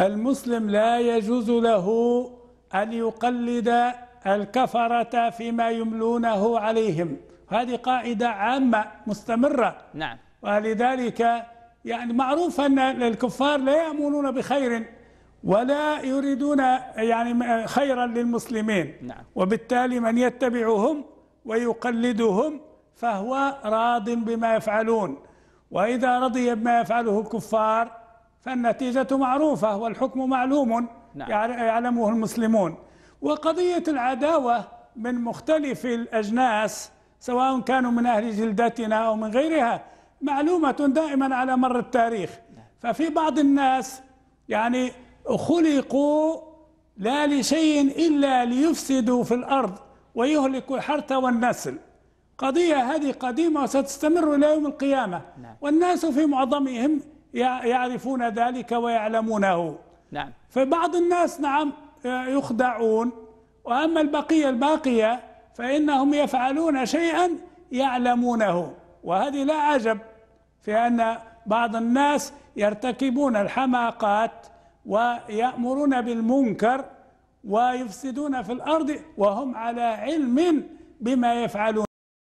المسلم لا يجوز له أن يقلد الكفرة فيما يملونه عليهم هذه قاعدة عامة مستمرة نعم ولذلك يعني معروف أن الكفار لا يأمرون بخير ولا يريدون يعني خيرا للمسلمين نعم. وبالتالي من يتبعهم ويقلدهم فهو راض بما يفعلون وإذا رضي بما يفعله الكفار فالنتيجة معروفة والحكم معلوم نعم. يعلمه المسلمون وقضية العداوة من مختلف الأجناس سواء كانوا من أهل جلدتنا أو من غيرها معلومة دائما على مر التاريخ نعم. ففي بعض الناس يعني خلقوا لا لشيء إلا ليفسدوا في الأرض ويهلكوا الحرث والنسل قضية هذه قديمة وستستمر إلى يوم القيامة نعم. والناس في معظمهم يعرفون ذلك ويعلمونه نعم فبعض الناس نعم آه، يخدعون وأما البقية الباقية فإنهم يفعلون شيئا يعلمونه وهذه لا عجب في أن بعض الناس يرتكبون الحماقات ويأمرون بالمنكر ويفسدون في الأرض وهم على علم بما يفعلون